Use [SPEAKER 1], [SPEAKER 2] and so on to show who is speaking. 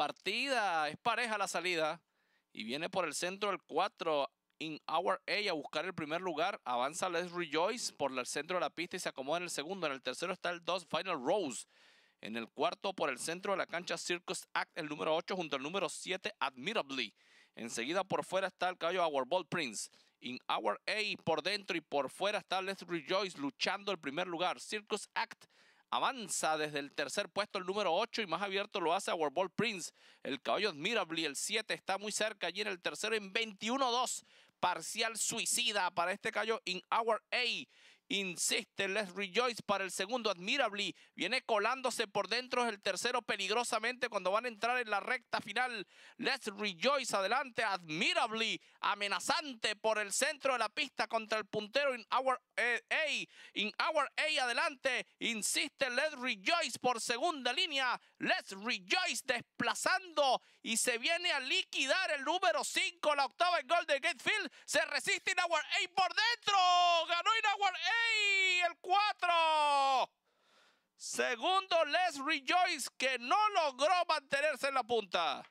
[SPEAKER 1] partida. Es pareja la salida. Y viene por el centro el 4. In Our A a buscar el primer lugar. Avanza Les Rejoice por el centro de la pista y se acomoda en el segundo. En el tercero está el 2 Final Rose. En el cuarto por el centro de la cancha Circus Act, el número 8 junto al número 7 Admirably. Enseguida por fuera está el caballo Our Ball Prince. In Our A por dentro y por fuera está Les Rejoice luchando el primer lugar. Circus Act Avanza desde el tercer puesto el número 8 y más abierto lo hace Our Ball Prince. El caballo Admirably, el 7, está muy cerca allí en el tercero en 21-2. Parcial suicida para este caballo in Our A insiste, Let's Rejoice para el segundo, Admirably, viene colándose por dentro el tercero peligrosamente cuando van a entrar en la recta final, Let's Rejoice adelante, Admirably, amenazante por el centro de la pista contra el puntero In Our eh, A, In Our A adelante, insiste Let's Rejoice por segunda línea, Let's Rejoice desplazando y se viene a liquidar el número 5, la octava en gol de Gatefield, se resiste In Our A por dentro. 4. Segundo, Les Rejoice, que no logró mantenerse en la punta.